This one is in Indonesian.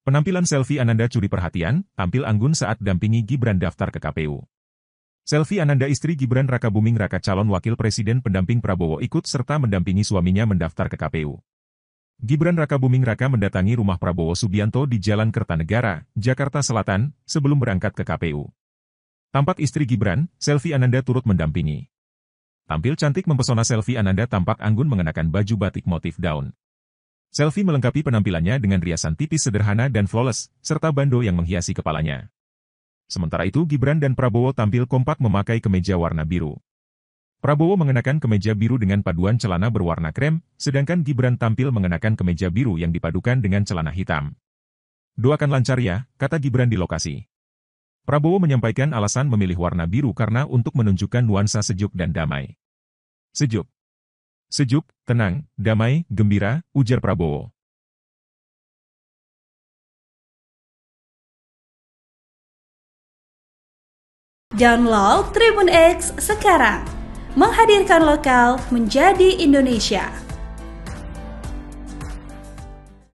Penampilan selfie Ananda curi perhatian, tampil anggun saat dampingi Gibran daftar ke KPU. Selfie Ananda istri Gibran Raka Buming Raka calon wakil presiden pendamping Prabowo ikut serta mendampingi suaminya mendaftar ke KPU. Gibran Raka Buming Raka mendatangi rumah Prabowo Subianto di Jalan Kertanegara, Jakarta Selatan, sebelum berangkat ke KPU. Tampak istri Gibran, selfie Ananda turut mendampingi. Tampil cantik mempesona selfie Ananda tampak anggun mengenakan baju batik motif daun. Selfie melengkapi penampilannya dengan riasan tipis sederhana dan flawless, serta bando yang menghiasi kepalanya. Sementara itu Gibran dan Prabowo tampil kompak memakai kemeja warna biru. Prabowo mengenakan kemeja biru dengan paduan celana berwarna krem, sedangkan Gibran tampil mengenakan kemeja biru yang dipadukan dengan celana hitam. Doakan lancar ya, kata Gibran di lokasi. Prabowo menyampaikan alasan memilih warna biru karena untuk menunjukkan nuansa sejuk dan damai. Sejuk. Sejuk, tenang, damai, gembira, ujar Prabowo. Download Tribun X sekarang, menghadirkan lokal menjadi Indonesia.